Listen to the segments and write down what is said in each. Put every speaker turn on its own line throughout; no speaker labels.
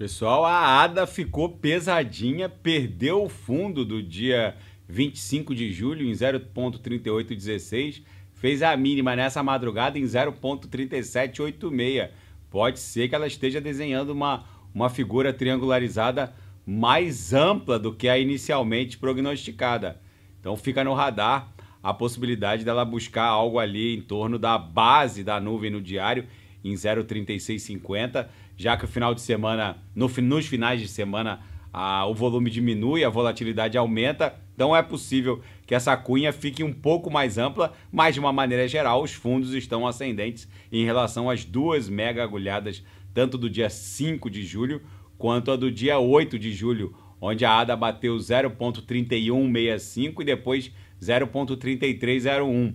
Pessoal, a ADA ficou pesadinha, perdeu o fundo do dia 25 de julho em 0,3816, fez a mínima nessa madrugada em 0,3786. Pode ser que ela esteja desenhando uma, uma figura triangularizada mais ampla do que a inicialmente prognosticada. Então fica no radar a possibilidade dela buscar algo ali em torno da base da nuvem no diário em 0,3650, já que o final de semana, no, nos finais de semana, a, o volume diminui, a volatilidade aumenta, então é possível que essa cunha fique um pouco mais ampla, mas de uma maneira geral, os fundos estão ascendentes em relação às duas mega agulhadas, tanto do dia 5 de julho quanto a do dia 8 de julho, onde a ADA bateu 0,3165 e depois 0,3301.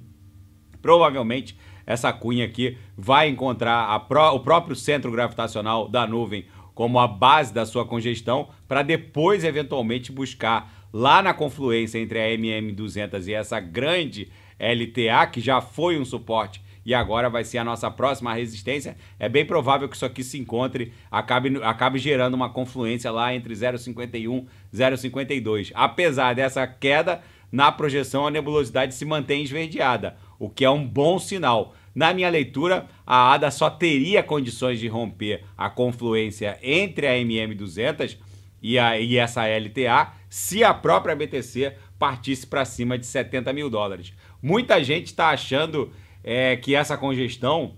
Provavelmente essa cunha aqui vai encontrar pró o próprio centro gravitacional da nuvem como a base da sua congestão, para depois eventualmente buscar lá na confluência entre a MM200 e essa grande LTA, que já foi um suporte e agora vai ser a nossa próxima resistência. É bem provável que isso aqui se encontre, acabe, acabe gerando uma confluência lá entre 0,51 e 0,52. Apesar dessa queda, na projeção a nebulosidade se mantém esverdeada o que é um bom sinal. Na minha leitura, a ADA só teria condições de romper a confluência entre a MM200 e, a, e essa LTA se a própria BTC partisse para cima de 70 mil dólares. Muita gente está achando é, que essa congestão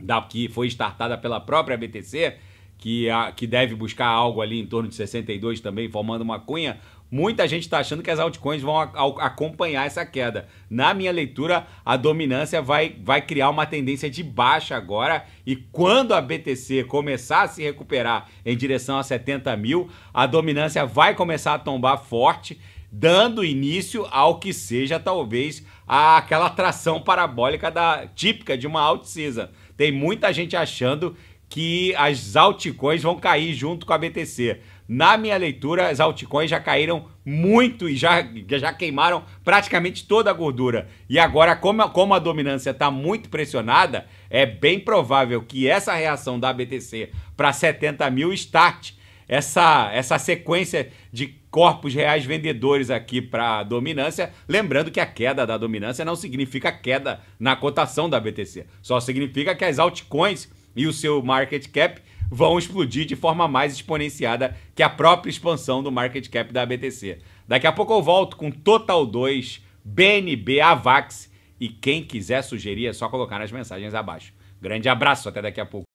da, que foi startada pela própria BTC que, a, que deve buscar algo ali em torno de 62 também, formando uma cunha, Muita gente está achando que as altcoins vão a, a, acompanhar essa queda. Na minha leitura, a dominância vai, vai criar uma tendência de baixa agora. E quando a BTC começar a se recuperar em direção a 70 mil, a dominância vai começar a tombar forte, dando início ao que seja talvez aquela atração parabólica da típica de uma alt season. Tem muita gente achando que as altcoins vão cair junto com a BTC. Na minha leitura, as altcoins já caíram muito e já, já queimaram praticamente toda a gordura. E agora, como a, como a dominância está muito pressionada, é bem provável que essa reação da BTC para 70 mil start essa, essa sequência de corpos reais vendedores aqui para dominância, lembrando que a queda da dominância não significa queda na cotação da BTC, só significa que as altcoins e o seu market cap vão explodir de forma mais exponenciada que a própria expansão do market cap da BTC. Daqui a pouco eu volto com Total 2, BNB, Avax e quem quiser sugerir é só colocar nas mensagens abaixo. Grande abraço, até daqui a pouco.